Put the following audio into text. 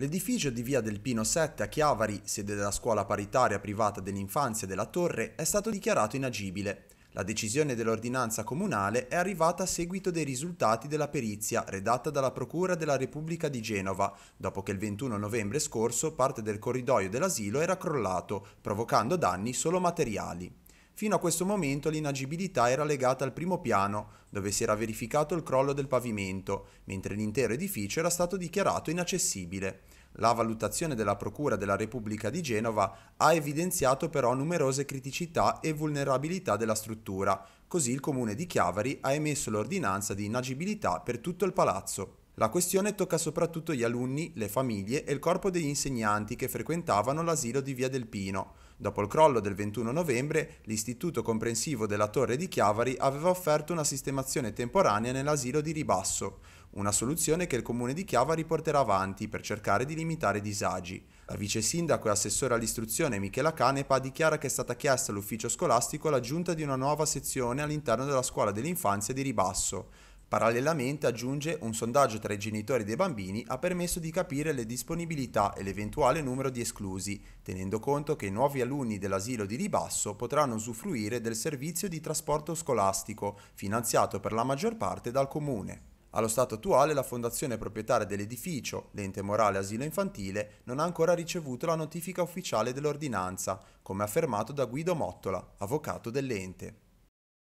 L'edificio di via del Pino 7 a Chiavari, sede della scuola paritaria privata dell'infanzia della Torre, è stato dichiarato inagibile. La decisione dell'ordinanza comunale è arrivata a seguito dei risultati della perizia redatta dalla Procura della Repubblica di Genova, dopo che il 21 novembre scorso parte del corridoio dell'asilo era crollato, provocando danni solo materiali. Fino a questo momento l'inagibilità era legata al primo piano, dove si era verificato il crollo del pavimento, mentre l'intero edificio era stato dichiarato inaccessibile. La valutazione della Procura della Repubblica di Genova ha evidenziato però numerose criticità e vulnerabilità della struttura, così il comune di Chiavari ha emesso l'ordinanza di inagibilità per tutto il palazzo. La questione tocca soprattutto gli alunni, le famiglie e il corpo degli insegnanti che frequentavano l'asilo di Via del Pino. Dopo il crollo del 21 novembre, l'istituto comprensivo della Torre di Chiavari aveva offerto una sistemazione temporanea nell'asilo di Ribasso, una soluzione che il comune di Chiavari porterà avanti per cercare di limitare i disagi. La vice sindaco e assessore all'istruzione Michela Canepa dichiara che è stata chiesta all'ufficio scolastico l'aggiunta di una nuova sezione all'interno della scuola dell'infanzia di Ribasso Parallelamente aggiunge un sondaggio tra i genitori dei bambini ha permesso di capire le disponibilità e l'eventuale numero di esclusi, tenendo conto che i nuovi alunni dell'asilo di Ribasso potranno usufruire del servizio di trasporto scolastico, finanziato per la maggior parte dal comune. Allo stato attuale la fondazione proprietaria dell'edificio, l'ente morale asilo infantile, non ha ancora ricevuto la notifica ufficiale dell'ordinanza, come affermato da Guido Mottola, avvocato dell'ente.